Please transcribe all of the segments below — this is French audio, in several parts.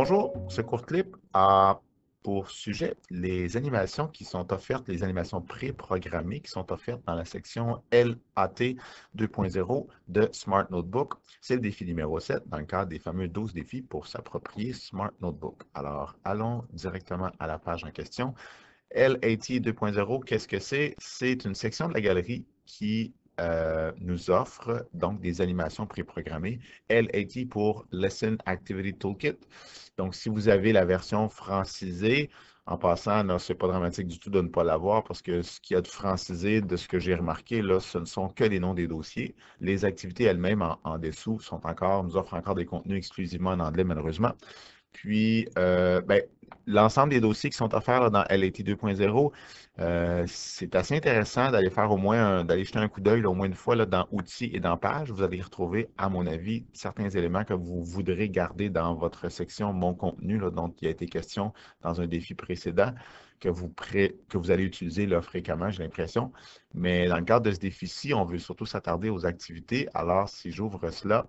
Bonjour, ce court clip a pour sujet les animations qui sont offertes, les animations préprogrammées qui sont offertes dans la section LAT 2.0 de Smart Notebook. C'est le défi numéro 7 dans le cadre des fameux 12 défis pour s'approprier Smart Notebook. Alors, allons directement à la page en question. LAT 2.0, qu'est-ce que c'est? C'est une section de la galerie qui euh, nous offre donc des animations préprogrammées. Elle pour Lesson Activity Toolkit. Donc, si vous avez la version francisée, en passant, ce c'est pas dramatique du tout de ne pas l'avoir parce que ce qu'il y a de francisé, de ce que j'ai remarqué, là, ce ne sont que les noms des dossiers. Les activités elles-mêmes en, dessous sont encore, nous offrent encore des contenus exclusivement en anglais, malheureusement. Puis, euh, ben, l'ensemble des dossiers qui sont offerts dans LAT 2.0, euh, c'est assez intéressant d'aller faire au moins d'aller jeter un coup d'œil au moins une fois là, dans outils et dans pages. Vous allez retrouver, à mon avis, certains éléments que vous voudrez garder dans votre section Mon contenu, dont il a été question dans un défi précédent, que vous, que vous allez utiliser fréquemment, j'ai l'impression. Mais dans le cadre de ce défi-ci, on veut surtout s'attarder aux activités. Alors, si j'ouvre cela,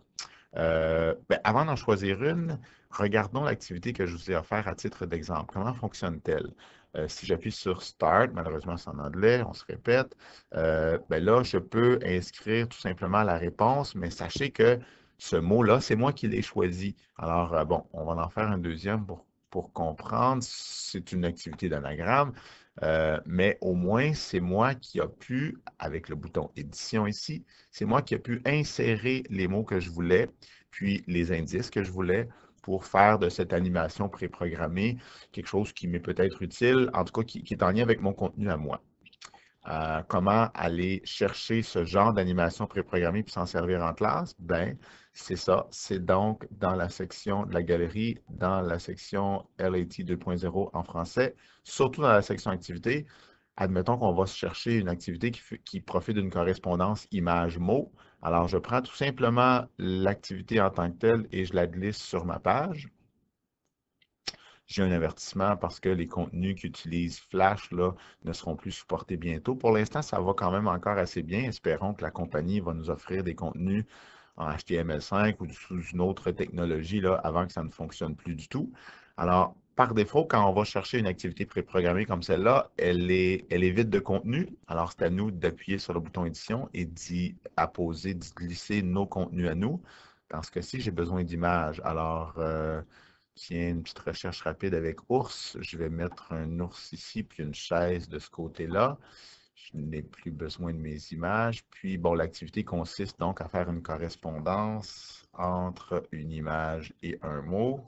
euh, ben, avant d'en choisir une, regardons l'activité que je vous ai offert à titre d'exemple. Comment fonctionne-t-elle? Euh, si j'appuie sur Start, malheureusement c'est en anglais, on se répète, euh, ben là je peux inscrire tout simplement la réponse, mais sachez que ce mot-là, c'est moi qui l'ai choisi. Alors bon, on va en faire un deuxième pour comprendre. C'est une activité d'anagramme. Euh, mais au moins, c'est moi qui a pu, avec le bouton édition ici, c'est moi qui a pu insérer les mots que je voulais, puis les indices que je voulais pour faire de cette animation préprogrammée quelque chose qui m'est peut-être utile, en tout cas qui est en lien avec mon contenu à moi. Euh, comment aller chercher ce genre d'animation préprogrammée puis s'en servir en classe? Ben, c'est ça. C'est donc dans la section de la galerie, dans la section LAT 2.0 en français, surtout dans la section activité. Admettons qu'on va chercher une activité qui, qui profite d'une correspondance image-mot. Alors, je prends tout simplement l'activité en tant que telle et je la glisse sur ma page j'ai un avertissement parce que les contenus qui utilisent Flash là, ne seront plus supportés bientôt. Pour l'instant, ça va quand même encore assez bien. Espérons que la compagnie va nous offrir des contenus en HTML5 ou sous une autre technologie là, avant que ça ne fonctionne plus du tout. Alors, par défaut, quand on va chercher une activité préprogrammée comme celle-là, elle est, elle est vide de contenu. Alors, c'est à nous d'appuyer sur le bouton édition et d'y apposer, d'y glisser nos contenus à nous. parce que si j'ai besoin d'images. Alors, euh, tiens, une petite recherche rapide avec ours. Je vais mettre un ours ici, puis une chaise de ce côté-là. Je n'ai plus besoin de mes images. Puis, bon, l'activité consiste donc à faire une correspondance entre une image et un mot.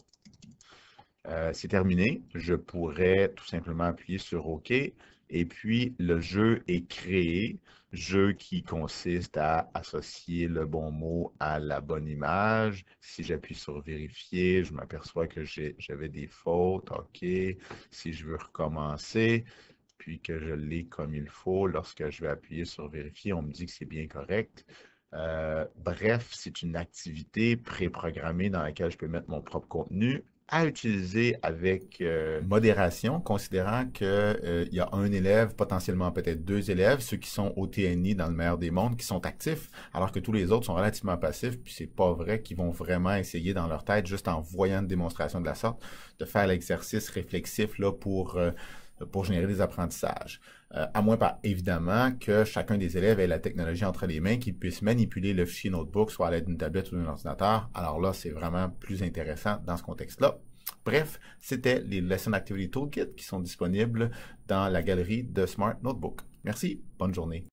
Euh, c'est terminé. Je pourrais tout simplement appuyer sur OK. Et puis, le jeu est créé. Jeu qui consiste à associer le bon mot à la bonne image. Si j'appuie sur vérifier, je m'aperçois que j'avais des fautes. OK. Si je veux recommencer, puis que je l'ai comme il faut, lorsque je vais appuyer sur vérifier, on me dit que c'est bien correct. Euh, bref, c'est une activité préprogrammée dans laquelle je peux mettre mon propre contenu à utiliser avec euh, modération, considérant que euh, il y a un élève, potentiellement peut-être deux élèves, ceux qui sont au TNI dans le meilleur des mondes, qui sont actifs, alors que tous les autres sont relativement passifs, puis c'est pas vrai qu'ils vont vraiment essayer dans leur tête, juste en voyant une démonstration de la sorte, de faire l'exercice réflexif là pour euh, pour générer des apprentissages. Euh, à moins, évidemment, que chacun des élèves ait la technologie entre les mains, qui puisse manipuler le fichier notebook, soit à l'aide d'une tablette ou d'un ordinateur. Alors là, c'est vraiment plus intéressant dans ce contexte-là. Bref, c'était les Lesson Activity Toolkit qui sont disponibles dans la galerie de Smart Notebook. Merci, bonne journée.